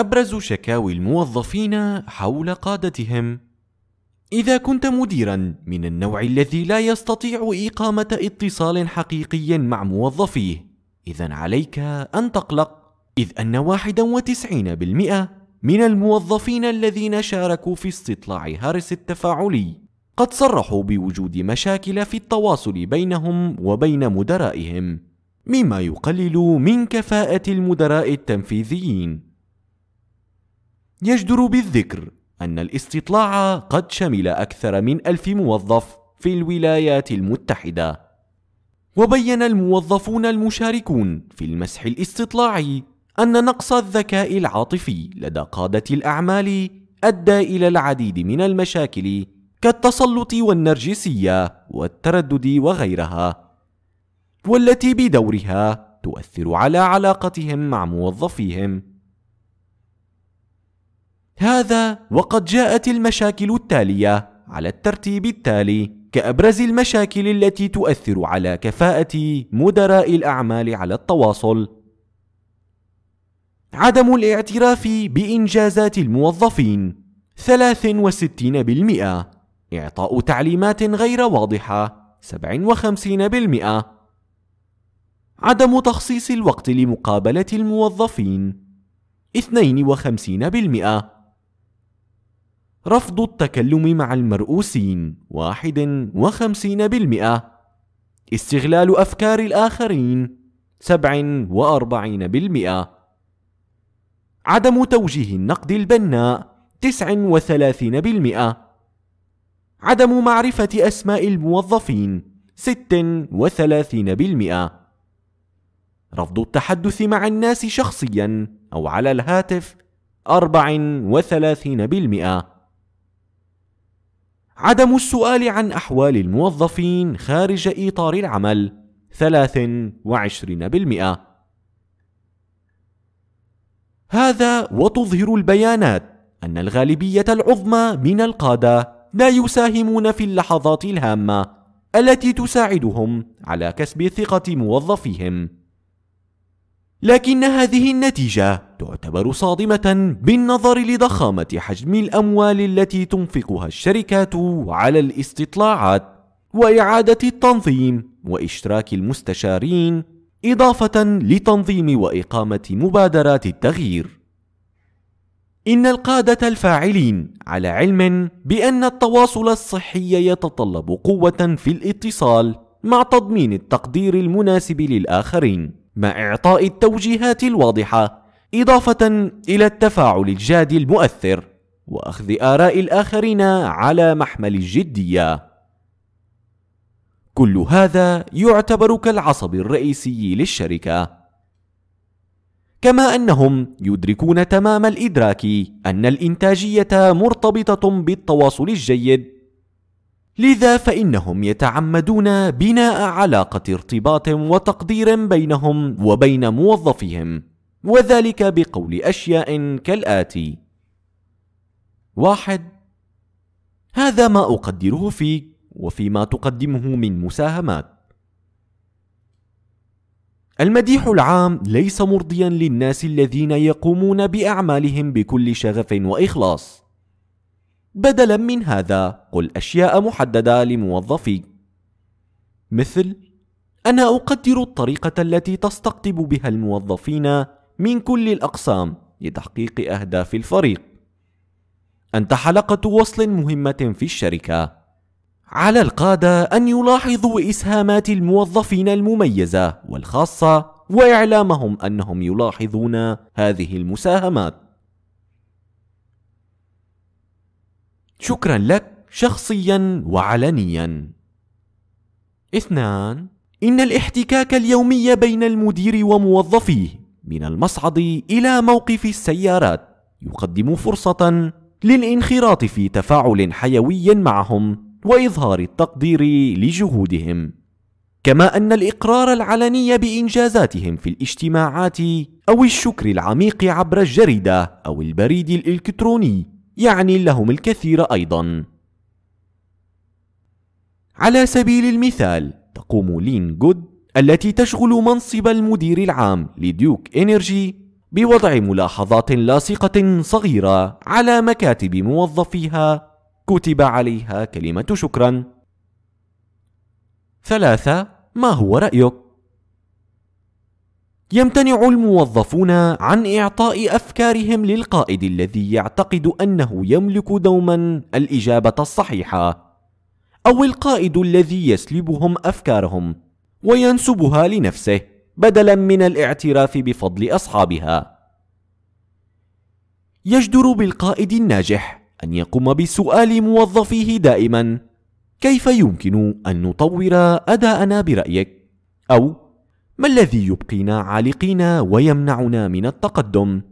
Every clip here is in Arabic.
أبرز شكاوي الموظفين حول قادتهم إذا كنت مديرا من النوع الذي لا يستطيع إقامة اتصال حقيقي مع موظفيه إذا عليك أن تقلق إذ أن 91% من الموظفين الذين شاركوا في استطلاع هارس التفاعلي قد صرحوا بوجود مشاكل في التواصل بينهم وبين مدرائهم مما يقلل من كفاءة المدراء التنفيذيين يجدر بالذكر أن الاستطلاع قد شمل أكثر من ألف موظف في الولايات المتحدة وبين الموظفون المشاركون في المسح الاستطلاعي أن نقص الذكاء العاطفي لدى قادة الأعمال أدى إلى العديد من المشاكل كالتسلط والنرجسية والتردد وغيرها والتي بدورها تؤثر على علاقتهم مع موظفيهم هذا وقد جاءت المشاكل التالية على الترتيب التالي كأبرز المشاكل التي تؤثر على كفاءة مدراء الأعمال على التواصل عدم الاعتراف بإنجازات الموظفين 63% إعطاء تعليمات غير واضحة 57% عدم تخصيص الوقت لمقابلة الموظفين 52% رفض التكلم مع المرؤوسين واحد وخمسين بالمئة استغلال أفكار الآخرين سبع وأربعين بالمئة عدم توجيه النقد البناء تسع وثلاثين بالمئة عدم معرفة أسماء الموظفين ست وثلاثين بالمئة رفض التحدث مع الناس شخصيا أو على الهاتف أربع وثلاثين بالمئة عدم السؤال عن أحوال الموظفين خارج إطار العمل 23% هذا وتظهر البيانات أن الغالبية العظمى من القادة لا يساهمون في اللحظات الهامة التي تساعدهم على كسب ثقة موظفيهم لكن هذه النتيجة تعتبر صادمة بالنظر لضخامة حجم الأموال التي تنفقها الشركات على الاستطلاعات وإعادة التنظيم وإشراك المستشارين إضافة لتنظيم وإقامة مبادرات التغيير. إن القادة الفاعلين على علم بأن التواصل الصحي يتطلب قوة في الاتصال مع تضمين التقدير المناسب للآخرين مع إعطاء التوجيهات الواضحة إضافة إلى التفاعل الجاد المؤثر وأخذ آراء الآخرين على محمل الجدية كل هذا يعتبر كالعصب الرئيسي للشركة كما أنهم يدركون تمام الإدراك أن الإنتاجية مرتبطة بالتواصل الجيد لذا فإنهم يتعمدون بناء علاقة ارتباط وتقدير بينهم وبين موظفهم وذلك بقول أشياء كالآتي واحد هذا ما أقدره فيك وفيما تقدمه من مساهمات المديح العام ليس مرضيا للناس الذين يقومون بأعمالهم بكل شغف وإخلاص بدلا من هذا قل أشياء محددة لموظفيك مثل أنا أقدر الطريقة التي تستقطب بها الموظفين من كل الأقسام لتحقيق أهداف الفريق أنت حلقة وصل مهمة في الشركة على القادة أن يلاحظوا إسهامات الموظفين المميزة والخاصة وإعلامهم أنهم يلاحظون هذه المساهمات شكرا لك شخصيا وعلنيا اثنان إن الاحتكاك اليومي بين المدير وموظفيه من المصعد إلى موقف السيارات يقدم فرصة للانخراط في تفاعل حيوي معهم وإظهار التقدير لجهودهم كما أن الإقرار العلني بإنجازاتهم في الاجتماعات أو الشكر العميق عبر الجريدة أو البريد الإلكتروني يعني لهم الكثير أيضا على سبيل المثال تقوم لين جود التي تشغل منصب المدير العام لديوك إنرجي بوضع ملاحظات لاصقة صغيرة على مكاتب موظفيها كتب عليها كلمة شكرا ثلاثة ما هو رأيك؟ يمتنع الموظفون عن إعطاء أفكارهم للقائد الذي يعتقد أنه يملك دوما الإجابة الصحيحة أو القائد الذي يسلبهم أفكارهم وينسبها لنفسه بدلا من الاعتراف بفضل أصحابها يجدر بالقائد الناجح أن يقوم بسؤال موظفيه دائما كيف يمكن أن نطور أداءنا برأيك؟ أو ما الذي يبقينا عالقين ويمنعنا من التقدم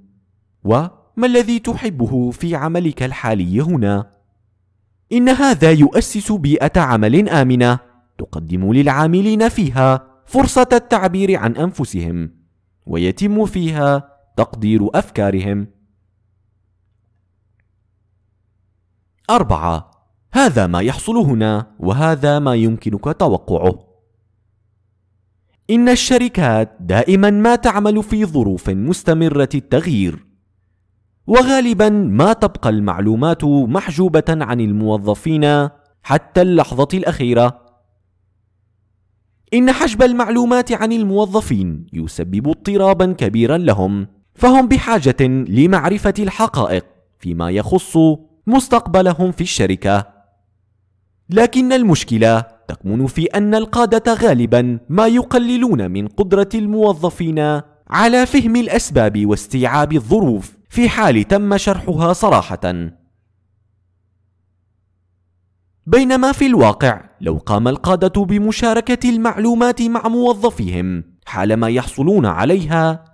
وما الذي تحبه في عملك الحالي هنا ان هذا يؤسس بيئه عمل امنه تقدم للعاملين فيها فرصه التعبير عن انفسهم ويتم فيها تقدير افكارهم اربعه هذا ما يحصل هنا وهذا ما يمكنك توقعه إن الشركات دائما ما تعمل في ظروف مستمرة التغيير، وغالبا ما تبقى المعلومات محجوبة عن الموظفين حتى اللحظة الأخيرة. إن حجب المعلومات عن الموظفين يسبب اضطرابا كبيرا لهم، فهم بحاجة لمعرفة الحقائق فيما يخص مستقبلهم في الشركة. لكن المشكلة تكمن في أن القادة غالبا ما يقللون من قدرة الموظفين على فهم الأسباب واستيعاب الظروف في حال تم شرحها صراحة بينما في الواقع لو قام القادة بمشاركة المعلومات مع موظفيهم حالما يحصلون عليها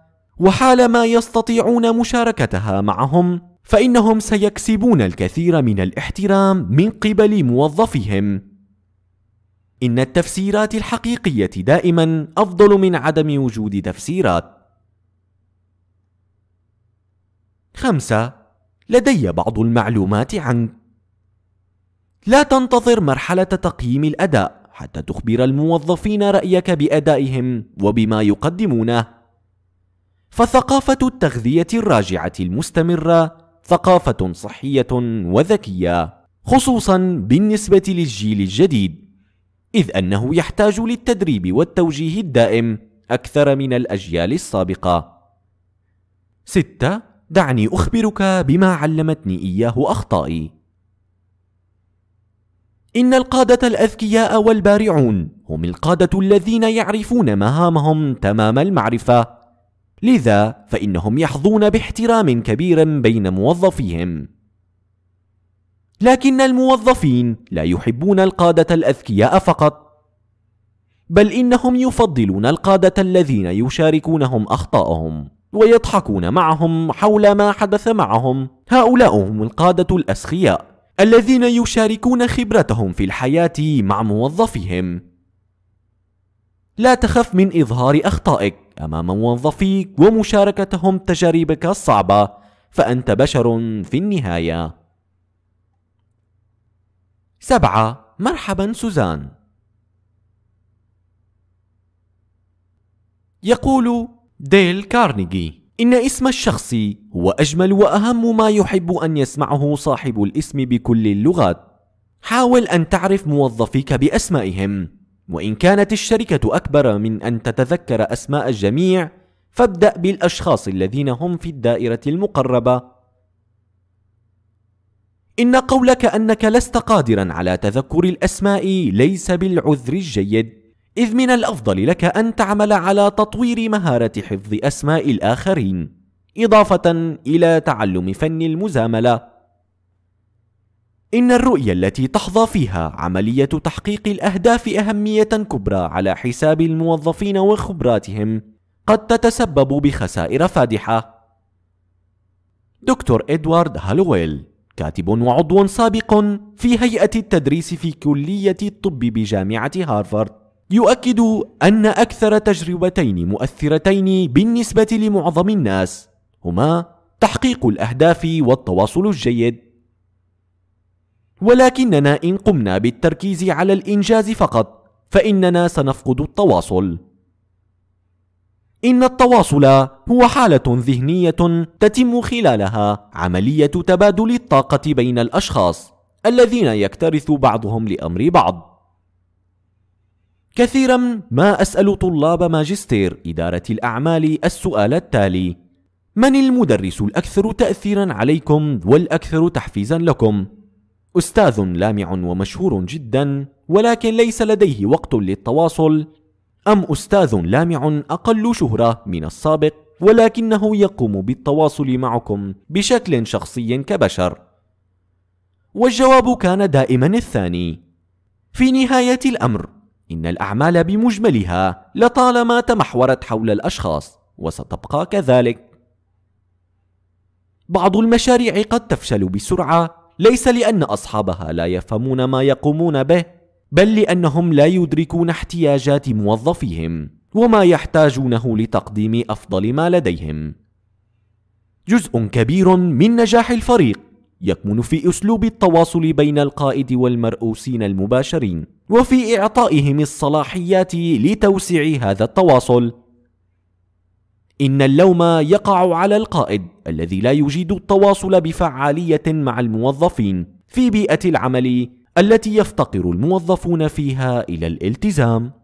وحالما يستطيعون مشاركتها معهم فإنهم سيكسبون الكثير من الاحترام من قبل موظفهم إن التفسيرات الحقيقية دائما أفضل من عدم وجود تفسيرات خمسة لدي بعض المعلومات عنك لا تنتظر مرحلة تقييم الأداء حتى تخبر الموظفين رأيك بأدائهم وبما يقدمونه فثقافة التغذية الراجعة المستمرة ثقافة صحية وذكية خصوصا بالنسبة للجيل الجديد إذ أنه يحتاج للتدريب والتوجيه الدائم أكثر من الأجيال السابقة 6. دعني أخبرك بما علمتني إياه أخطائي إن القادة الأذكياء والبارعون هم القادة الذين يعرفون مهامهم تمام المعرفة لذا فإنهم يحظون باحترام كبير بين موظفيهم لكن الموظفين لا يحبون القادة الأذكياء فقط بل إنهم يفضلون القادة الذين يشاركونهم أخطاءهم ويضحكون معهم حول ما حدث معهم هؤلاء هم القادة الأسخياء الذين يشاركون خبرتهم في الحياة مع موظفهم لا تخف من إظهار أخطائك أمام موظفيك ومشاركتهم تجاربك الصعبة فأنت بشر في النهاية سبعة مرحبا سوزان يقول ديل كارنيجي إن اسم الشخص هو أجمل وأهم ما يحب أن يسمعه صاحب الاسم بكل اللغات حاول أن تعرف موظفيك بأسمائهم وإن كانت الشركة أكبر من أن تتذكر أسماء الجميع فابدأ بالأشخاص الذين هم في الدائرة المقربة إن قولك أنك لست قادرا على تذكر الأسماء ليس بالعذر الجيد إذ من الأفضل لك أن تعمل على تطوير مهارة حفظ أسماء الآخرين إضافة إلى تعلم فن المزاملة إن الرؤية التي تحظى فيها عملية تحقيق الأهداف أهمية كبرى على حساب الموظفين وخبراتهم قد تتسبب بخسائر فادحة. دكتور إدوارد هالويل كاتب وعضو سابق في هيئة التدريس في كلية الطب بجامعة هارفارد يؤكد أن أكثر تجربتين مؤثرتين بالنسبة لمعظم الناس هما تحقيق الأهداف والتواصل الجيد ولكننا إن قمنا بالتركيز على الإنجاز فقط فإننا سنفقد التواصل إن التواصل هو حالة ذهنية تتم خلالها عملية تبادل الطاقة بين الأشخاص الذين يكترث بعضهم لأمر بعض كثيرا ما أسأل طلاب ماجستير إدارة الأعمال السؤال التالي من المدرس الأكثر تأثيرا عليكم والأكثر تحفيزا لكم؟ أستاذ لامع ومشهور جدا ولكن ليس لديه وقت للتواصل أم أستاذ لامع أقل شهرة من السابق ولكنه يقوم بالتواصل معكم بشكل شخصي كبشر والجواب كان دائما الثاني في نهاية الأمر إن الأعمال بمجملها لطالما تمحورت حول الأشخاص وستبقى كذلك بعض المشاريع قد تفشل بسرعة ليس لان اصحابها لا يفهمون ما يقومون به بل لانهم لا يدركون احتياجات موظفيهم وما يحتاجونه لتقديم افضل ما لديهم جزء كبير من نجاح الفريق يكمن في اسلوب التواصل بين القائد والمرؤوسين المباشرين وفي اعطائهم الصلاحيات لتوسيع هذا التواصل ان اللوم يقع على القائد الذي لا يجيد التواصل بفعاليه مع الموظفين في بيئه العمل التي يفتقر الموظفون فيها الى الالتزام